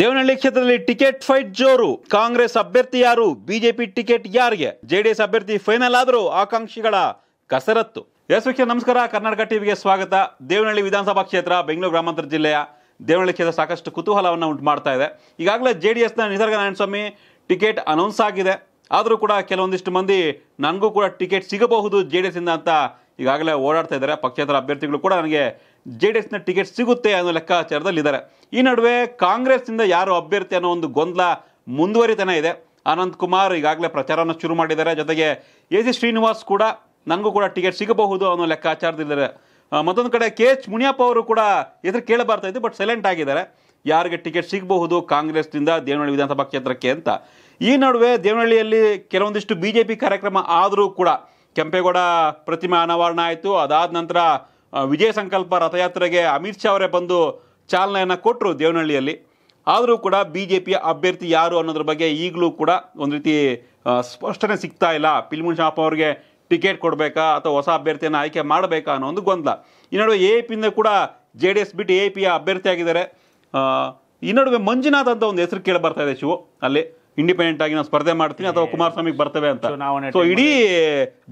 ದೇವನಹಳ್ಳಿ ಕ್ಷೇತ್ರದಲ್ಲಿ ticket fight ಜೋರು Congress ಅಭ್ಯರ್ಥಿ ಯಾರು ಬಿಜೆಪಿ ಟಿಕೆಟ್ ಯಾರಿಗೆ ಜೆಡಿಎಸ್ ಅಭ್ಯರ್ಥಿ ಫೈನಲ್ ಆದರೂ ಆಕಾಂಕ್ಷಿಗಳ ಕಸರತ್ತು ಎಸ್ ವಿಕ್ಷ ನಮಸ್ಕಾರ ಕರ್ನಾಟಕ ಟಿವಿಗೆ ಸ್ವಾಗತ ದೇವನಹಳ್ಳಿ ವಿಧಾನಸಭಾ ಕ್ಷೇತ್ರ ಬೆಂಗಳೂರು ಗ್ರಾಮಾಂತರ ಜಿಲ್ಲೆಯ ದೇವನಹಳ್ಳಿ ಕ್ಷೇತ್ರ ಸಾಕಷ್ಟು ಕುತೂಹಲವನ್ನು ಉಂಟು ಮಾಡ್ತಾ ಇದೆ ಈಗಾಗಲೇ ಜೆ ಡಿ ಎಸ್ನ ನಿಸರ್ಗ ಸ್ವಾಮಿ ಟಿಕೆಟ್ ಅನೌನ್ಸ್ ಆಗಿದೆ ಆದರೂ ಕೂಡ ಕೆಲವೊಂದಿಷ್ಟು ಮಂದಿ ನನಗೂ ಕೂಡ ಟಿಕೆಟ್ ಸಿಗಬಹುದು ಜೆ ಡಿ ಅಂತ ಈಗಾಗಲೇ ಓಡಾಡ್ತಾ ಇದ್ದಾರೆ ಪಕ್ಷೇತರ ಅಭ್ಯರ್ಥಿಗಳು ಕೂಡ ನನಗೆ ಜೆ ಡಿ ಎಸ್ನ ಟಿಕೆಟ್ ಸಿಗುತ್ತೆ ಅನ್ನೋ ಲೆಕ್ಕಾಚಾರದಲ್ಲಿದ್ದಾರೆ ಈ ನಡುವೆ ಕಾಂಗ್ರೆಸ್ನಿಂದ ಯಾರು ಅಭ್ಯರ್ಥಿ ಅನ್ನೋ ಒಂದು ಗೊಂದಲ ಮುಂದುವರಿತಾನೆ ಇದೆ ಅನಂತಕುಮಾರ್ ಈಗಾಗಲೇ ಪ್ರಚಾರವನ್ನು ಶುರು ಮಾಡಿದ್ದಾರೆ ಜೊತೆಗೆ ಎ ಸಿ ಶ್ರೀನಿವಾಸ್ ಕೂಡ ನನಗೂ ಕೂಡ ಟಿಕೆಟ್ ಸಿಗಬಹುದು ಅನ್ನೋ ಲೆಕ್ಕಾಚಾರದಲ್ಲಿದ್ದಾರೆ ಮತ್ತೊಂದು ಕಡೆ ಕೆ ಎಚ್ ಮುನಿಯಪ್ಪ ಅವರು ಕೂಡ ಎದುರು ಕೇಳಬಾರ್ತಾ ಇದ್ದು ಬಟ್ ಸೈಲೆಂಟ್ ಆಗಿದ್ದಾರೆ ಯಾರಿಗೆ ಟಿಕೆಟ್ ಸಿಗಬಹುದು ಕಾಂಗ್ರೆಸ್ನಿಂದ ದೇವನಹಳ್ಳಿ ವಿಧಾನಸಭಾ ಕ್ಷೇತ್ರಕ್ಕೆ ಅಂತ ಈ ನಡುವೆ ದೇವನಹಳ್ಳಿಯಲ್ಲಿ ಕೆಲವೊಂದಿಷ್ಟು ಬಿ ಜೆ ಪಿ ಕಾರ್ಯಕ್ರಮ ಆದರೂ ಕೂಡ ಕೆಂಪೇಗೌಡ ಪ್ರತಿಮೆ ಅನಾವರಣ ಆಯಿತು ಅದಾದ ನಂತರ ವಿಜಯ ಸಂಕಲ್ಪ ರಥಯಾತ್ರೆಗೆ ಅಮಿತ್ ಶಾ ಅವರೇ ಬಂದು ಚಾಲನೆಯನ್ನು ಕೊಟ್ಟರು ದೇವನಹಳ್ಳಿಯಲ್ಲಿ ಆದರೂ ಕೂಡ ಬಿ ಜೆ ಪಿಯ ಅಭ್ಯರ್ಥಿ ಯಾರು ಅನ್ನೋದ್ರ ಬಗ್ಗೆ ಈಗಲೂ ಕೂಡ ಒಂದು ರೀತಿ ಸ್ಪಷ್ಟನೆ ಸಿಗ್ತಾ ಇಲ್ಲ ಪಿಲ್ಮುನ್ ಶಾಪ್ ಅವ್ರಿಗೆ ಟಿಕೆಟ್ ಕೊಡಬೇಕಾ ಅಥವಾ ಹೊಸ ಅಭ್ಯರ್ಥಿಯನ್ನು ಆಯ್ಕೆ ಮಾಡಬೇಕಾ ಅನ್ನೋ ಒಂದು ಗೊಂದಲ ಈ ನಡುವೆ ಎ ಪಿಯಿಂದ ಕೂಡ ಜೆ ಡಿ ಎಸ್ ಬಿಟ್ಟು ಎ ಪಿಯ ಅಭ್ಯರ್ಥಿ ಆಗಿದ್ದಾರೆ ಈ ನಡುವೆ ಮಂಜುನಾಥ್ ಅಂತ ಒಂದು ಹೆಸರು ಕೇಳಿ ಬರ್ತಾ ಇದೆ ಶಿವು ಅಲ್ಲಿ ಇಂಡಿಪೆಂಡೆಂಟ್ ಆಗಿ ನಾವು ಸ್ಪರ್ಧೆ ಮಾಡ್ತೀನಿ ಅಥವಾ ಕುಮಾರಸ್ವಾಮಿಗೆ ಬರ್ತೇವೆ ಅಂತ ಸೊ ಇಡೀ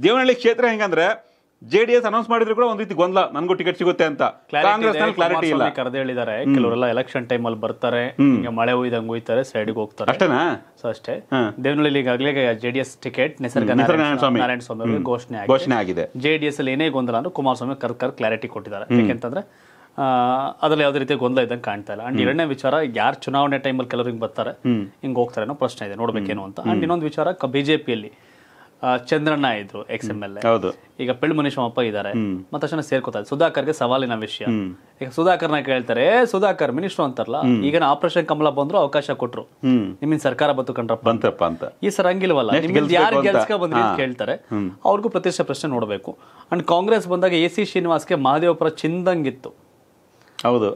ದೇವನಹಳ್ಳಿ ಕ್ಷೇತ್ರ ಹೆಂಗಂದ್ರೆ ಜೆಡಿಎಸ್ ಅನೌನ್ಸ್ ಮಾಡಿದ್ರು ಕೂಡ ಒಂದ್ ರೀತಿ ಗೊಂದಲ ನನ್ಗೂ ಟಿಕೆಟ್ ಸಿಗುತ್ತೆ ಅಂತ ಕಾಂಗ್ರೆಸ್ ಕ್ಲಾರಿಟಿ ಇಲ್ಲ ಕರೆದು ಹೇಳಿದ್ದಾರೆ ಕೆಲವರೆಲ್ಲ ಎಲೆಕ್ಷನ್ ಟೈಮ್ ಅಲ್ಲಿ ಬರ್ತಾರೆ ಮಳೆ ಹೋಯ್ದಂಗ್ ಹೋಯ್ತಾರೆ ಸೈಡ್ಗೆ ಹೋಗ್ತಾರೆ ಅಷ್ಟೇನಾ ಸೊ ಅಷ್ಟೇ ದೇವನಹಳ್ಳಿ ಈಗಾಗಲೇ ಜೆಡಿಎಸ್ ಟಿಕೆಟ್ ನಿಸರ್ಗ ನಾರಾಯಣ ಸ್ವಾಮಿ ಘೋಷಣೆ ಘೋಷಣೆ ಆಗಿದೆ ಜೆಡಿಎಸ್ ಅಲ್ಲಿ ಏನೇ ಗೊಂದಲ ಅಂದ್ರೆ ಕುಮಾರಸ್ವಾಮಿ ಕರ್ ಕರ್ ಕ್ಲಾರಿಟಿ ಕೊಟ್ಟಿದ್ದಾರೆ ಯಾಕೆಂತಂದ್ರೆ ಅದ್ರಲ್ಲಿ ಯಾವ್ದೇ ರೀತಿ ಗೊಂದಲ ಇದ್ದಂಗೆ ಕಾಣ್ತಾ ಇಲ್ಲ ಅಂಡ್ ಎರಡನೇ ವಿಚಾರ ಯಾರು ಚುನಾವಣೆ ಟೈಮಲ್ಲಿ ಕೆಲವ್ರಿಗೆ ಬರ್ತಾರೆ ಹಿಂಗೆ ಹೋಗ್ತಾರೆ ಅನ್ನೋ ಪ್ರಶ್ನೆ ಇದೆ ನೋಡ್ಬೇಕೇನು ಅಂತ ಅಂಡ್ ಇನ್ನೊಂದು ವಿಚಾರ ಬಿಜೆಪಿಯಲ್ಲಿ ಚಂದ್ರಣ್ಣ ಇದ್ರು ಎಕ್ಸ್ ಎಂ ಎಲ್ ಹೌದು ಈಗ ಪೆಳ್ಮುನಿ ಶೋಮಪ್ಪ ಇದಾರೆ ಮತ್ತೆ ತಕ್ಷಣ ಸೇರ್ಕೋತಾರೆ ಸುಧಾಕರ್ಗೆ ಸವಾಲಿನ ವಿಷಯ ಈಗ ಸುಧಾಕರ್ನ ಕೇಳ್ತಾರೆ ಸುಧಾಕರ್ ಮಿನಿಸ್ಟರ್ ಅಂತಾರಲ್ಲ ಈಗ ಆಪರೇಷನ್ ಕಮಲ ಬಂದ್ರು ಅವಕಾಶ ಕೊಟ್ರು ನಿಮ್ಮಿಂದ ಸರ್ಕಾರ ಬಂತು ಕಂಡ್ರಪ್ಪ ಬಂತಪ್ಪ ಅಂತ ಈ ಸರ್ ಹಂಗಿಲ್ವಲ್ಲ ಯಾರು ಕೇಳ್ತಾರೆ ಅವ್ರಿಗೂ ಪ್ರತಿಷ್ಠೆ ಪ್ರಶ್ನೆ ನೋಡಬೇಕು ಅಂಡ್ ಕಾಂಗ್ರೆಸ್ ಬಂದಾಗ ಎ ಸಿ ಶ್ರೀನಿವಾಸ್ಗೆ ಮಹಾದೇವಪುರ ಚಿಂದಂಗಿತ್ತು ಹೌದು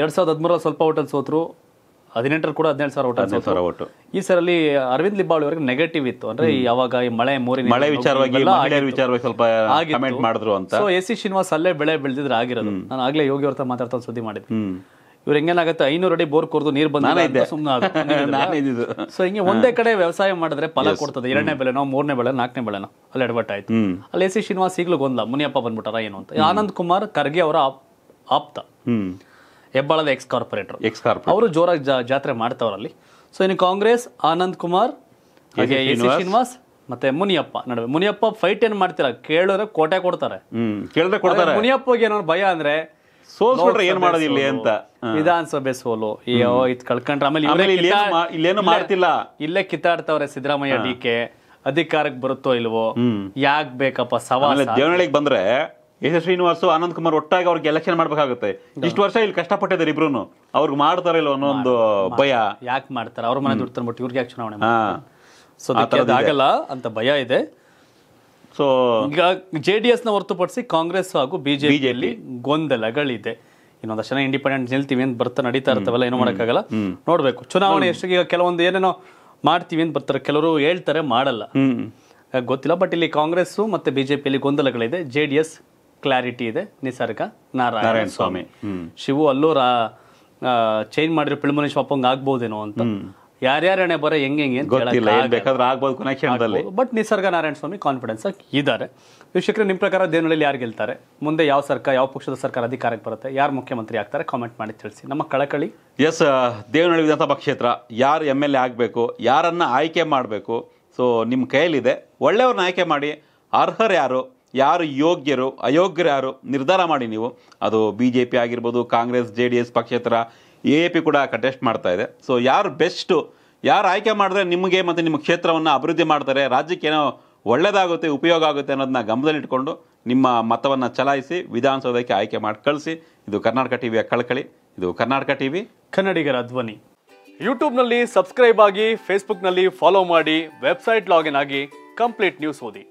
ಎರಡ್ ಸಾವಿರದ ಹದಿಮೂರರಲ್ಲಿ ಸ್ವಲ್ಪ ಹೋಟೆಲ್ ಸೋತ್ರು ಹದಿನೆಂಟರ ಕೂಡ ಹದಿನೇಳು ಸಾವಿರ ಓಟ್ ಹದಿನೈದು ಸಾವಿರ ಓಟು ಈ ಸರಲ್ಲಿ ಅರವಿಂದ್ ಲಿಬ್ಬಾಳ್ ಅವರಿಗೆ ನೆಗೆಟಿವ್ ಇತ್ತು ಅಂದ್ರೆ ಯಾವಾಗ ಈ ಮಳೆ ಮೂರಿನ ಮಳೆ ವಿಚಾರವಾಗಿ ವಿಚಾರವಾಗಿ ಸ್ವಲ್ಪ ಕಮೆಂಟ್ ಮಾಡಿದ್ರು ಅಂತ ಸೊ ಎ ಸಿ ಶ್ರೀನಿವಾಸ್ ಅಲ್ಲೇ ಬೆಳೆ ಬೆಳೆದಿದ್ರೆ ಆಗಿರೋದು ನಾನು ಆಗ್ಲೇ ಯೋಗಿ ಅವ್ರ ಮಾತಾಡ್ತಾ ಸುದ್ದಿ ಮಾಡಿದ್ದೆ ಇವ್ರು ಹೆಂಗೇನಾಗುತ್ತೆ ಐನೂರು ಅಡಿ ಬೋರ್ ಕೊರ್ದು ನೀರು ಬಂದ ಸುಮ್ಮನೆ ಸೊ ಹಿಂಗೆ ಒಂದೇ ಕಡೆ ವ್ಯವಸಾಯ ಮಾಡಿದ್ರೆ ಫಲ ಕೊಡ್ತದೆ ಎರಡನೇ ಬೆಳೆನೋ ಮೂರನೇ ಬೆಳೆ ನಾಲ್ಕನೇ ಬೆಳೆನೋ ಅಲ್ಲಿ ಆಯ್ತು ಅಲ್ಲಿ ಎ ಸಿ ಶ್ರೀನಿವಾಸ್ ಈಗಲೂ ಗೊಂದಲ ಮುನಿಯಪ್ಪ ಬಂದ್ಬಿಟ್ಟಾರ ಏನು ಅಂತ ಆನಂದ್ ಕುಮಾರ್ ಖರ್ಗೆ ಅವರ ಆಪ್ತ ಹೆಬ್ಬಾಳದ ಎಕ್ಸ್ ಕಾರ್ಪೊರೇಟರ್ ಎಕ್ಸ್ ಕಾರ್ಪೊರೇಟ್ ಅವರು ಜೋರಾಗಿ ಜಾತ್ರೆ ಮಾಡ್ತಾವ್ರಲ್ಲಿ ಸೊ ಇನ್ನು ಕಾಂಗ್ರೆಸ್ ಆನಂದ್ ಕುಮಾರ್ ಹಾಗೆ ಶ್ರೀನಿವಾಸ್ ಮತ್ತೆ ಮುನಿಯಪ್ಪ ನಡುವೆ ಮುನಿಯಪ್ಪ ಫೈಟ್ ಏನ್ ಮಾಡ್ತೀರಾ ಕೇಳಿದ್ರೆ ಕೋಟೆ ಕೊಡ್ತಾರೆ ಕೇಳಿದ್ರೆ ಕೊಡ್ತಾರೆ ಮುನಿಯಪ್ಪಗೆ ಏನೋ ಭಯ ಅಂದ್ರೆ ಸೋಲ್ಸ್ಬಿಟ್ರೆ ಏನ್ ಮಾಡೋದಿಲ್ಲ ಅಂತ ವಿಧಾನಸಭೆ ಸೋಲು ಅಯ್ಯೋ ಇದ್ ಕಳ್ಕೊಂಡ್ರೆ ಆಮೇಲೆ ಇಲ್ಲೇನು ಮಾಡ್ತಿಲ್ಲ ಇಲ್ಲೇ ಕಿತ್ತಾಡ್ತಾವ್ರೆ ಸಿದ್ದರಾಮಯ್ಯ ಡಿ ಕೆ ಅಧಿಕಾರಕ್ಕೆ ಬರುತ್ತೋ ಇಲ್ವೋ ಯಾಕೆ ಬೇಕಪ್ಪ ಸವಾಲು ದೇವನಹಳ್ಳಿಗೆ ಬಂದ್ರೆ ಎಸ್ ಶ್ರೀನಿವಾಸ್ ಆನಂದ್ ಕುಮಾರ್ ಒಟ್ಟಾಗಿ ಅವ್ರಿಗೆ ಎಲೆಕ್ಷನ್ ಮಾಡ್ಬೇಕಾಗುತ್ತೆ ಇಷ್ಟು ವರ್ಷ ಇಲ್ಲಿ ಕಷ್ಟಪಟ್ಟಿದ್ದಾರೆ ಇಬ್ರು ಅವ್ರಿಗೆ ಮಾಡ್ತಾರೆ ಇಲ್ಲ ಅನ್ನೋ ಒಂದು ಭಯ ಯಾಕೆ ಮಾಡ್ತಾರೆ ಅವ್ರ ಮನೆ ದುಡ್ಡು ಬಿಟ್ಟು ಇವ್ರಿಗೆ ಯಾಕೆ ಚುನಾವಣೆ ಆಗಲ್ಲ ಅಂತ ಭಯ ಇದೆ ಸೊ ಈಗ ಜೆ ಡಿ ನ ಹೊರತುಪಡಿಸಿ ಕಾಂಗ್ರೆಸ್ ಹಾಗೂ ಬಿಜೆಪಿಯಲ್ಲಿ ಗೊಂದಲಗಳಿದೆ ಇನ್ನೊಂದಷ್ಟು ಜನ ಇಂಡಿಪೆಂಡೆಂಟ್ ನಿಲ್ತೀವಿ ಅಂತ ಬರ್ತಾ ನಡೀತಾ ಇರ್ತಾವಲ್ಲ ಏನೋ ಮಾಡೋಕ್ಕಾಗಲ್ಲ ನೋಡ್ಬೇಕು ಚುನಾವಣೆ ಎಷ್ಟು ಈಗ ಕೆಲವೊಂದು ಏನೇನೋ ಮಾಡ್ತೀವಿ ಅಂತ ಬರ್ತಾರೆ ಕೆಲವರು ಹೇಳ್ತಾರೆ ಮಾಡಲ್ಲ ಗೊತ್ತಿಲ್ಲ ಬಟ್ ಇಲ್ಲಿ ಕಾಂಗ್ರೆಸ್ ಮತ್ತೆ ಬಿಜೆಪಿಯಲ್ಲಿ ಗೊಂದಲಗಳಿದೆ ಜೆ ಡಿ ಎಸ್ ಕ್ಲಾರಿಟಿ ಇದೆ ನಿಸರ್ಗ ನಾರಾಯಣ ಸ್ವಾಮಿ ಶಿವು ಅಲ್ಲೂ ರಾ ಚೇಂಜ್ ಮಾಡಿರೋ ಪಿಳ್ಮುನಿ ಶಾಪಂಗ್ ಆಗ್ಬೋದೇನೋ ಅಂತ ಯಾರ್ಯಾರ ಹಣೆ ಬರ ಹೆಂಗೆ ಹೆಂಗೆ ಬೇಕಾದ್ರೆ ಬಟ್ ನಿಸರ್ಗ ನಾರಾಯಣ ಸ್ವಾಮಿ ಕಾನ್ಫಿಡೆನ್ಸ್ ಇದ್ದಾರೆ ವೀಕ್ಷಕರು ನಿಮ್ಮ ಪ್ರಕಾರ ದೇವನಹಳ್ಳಿ ಯಾರು ಗೆಲ್ತಾರೆ ಮುಂದೆ ಯಾವ ಸರ್ಕಾರ ಯಾವ ಪಕ್ಷದ ಸರ್ಕಾರ ಅಧಿಕಾರಕ್ಕೆ ಬರುತ್ತೆ ಯಾರು ಮುಖ್ಯಮಂತ್ರಿ ಆಗ್ತಾರೆ ಕಾಮೆಂಟ್ ಮಾಡಿ ತಿಳಿಸಿ ನಮ್ಮ ಕಳಕಳಿ ಎಸ್ ದೇವನಹಳ್ಳಿ ವಿಧಾನಸಭಾ ಕ್ಷೇತ್ರ ಯಾರು ಎಮ್ ಎಲ್ ಎ ಆಗಬೇಕು ಯಾರನ್ನು ಆಯ್ಕೆ ಮಾಡಬೇಕು ಸೊ ನಿಮ್ಮ ಕೈಯಲ್ಲಿದೆ ಒಳ್ಳೆಯವ್ರನ್ನ ಆಯ್ಕೆ ಮಾಡಿ ಅರ್ಹರು ಯಾರು ಯಾರು ಯೋಗ್ಯರು ಅಯೋಗ್ಯರು ನಿರ್ಧಾರ ಮಾಡಿ ನೀವು ಅದು ಬಿ ಜೆ ಪಿ ಆಗಿರ್ಬೋದು ಕಾಂಗ್ರೆಸ್ ಜೆ ಡಿ ಎಸ್ ಪಕ್ಷೇತರ ಎ ಎ ಪಿ ಕೂಡ ಕಂಟೆಸ್ಟ್ ಮಾಡ್ತಾ ಇದೆ ಸೊ ಯಾರು ಬೆಸ್ಟು ಯಾರು ಆಯ್ಕೆ ಮಾಡಿದ್ರೆ ನಿಮಗೆ ಮತ್ತು ನಿಮ್ಮ ಕ್ಷೇತ್ರವನ್ನು ಅಭಿವೃದ್ಧಿ ಮಾಡ್ತಾರೆ ರಾಜ್ಯಕ್ಕೆ ಏನೋ ಒಳ್ಳೆಯದಾಗುತ್ತೆ ಉಪಯೋಗ ಆಗುತ್ತೆ ಅನ್ನೋದನ್ನ ಗಮನದಲ್ಲಿಟ್ಕೊಂಡು ನಿಮ್ಮ ಮತವನ್ನು ಚಲಾಯಿಸಿ ವಿಧಾನಸೌಧಕ್ಕೆ ಆಯ್ಕೆ ಮಾಡಿ ಕಳಿಸಿ ಇದು ಕರ್ನಾಟಕ ಟಿವಿಯ ಕಳಕಳಿ ಇದು ಕರ್ನಾಟಕ ಟಿ ವಿ ಕನ್ನಡಿಗರ ಧ್ವನಿ ಯೂಟ್ಯೂಬ್ನಲ್ಲಿ ಸಬ್ಸ್ಕ್ರೈಬ್ ಆಗಿ ಫೇಸ್ಬುಕ್ನಲ್ಲಿ ಫಾಲೋ ಮಾಡಿ ವೆಬ್ಸೈಟ್ ಲಾಗಿನ್ ಆಗಿ ಕಂಪ್ಲೀಟ್ ನ್ಯೂಸ್ ಓದಿ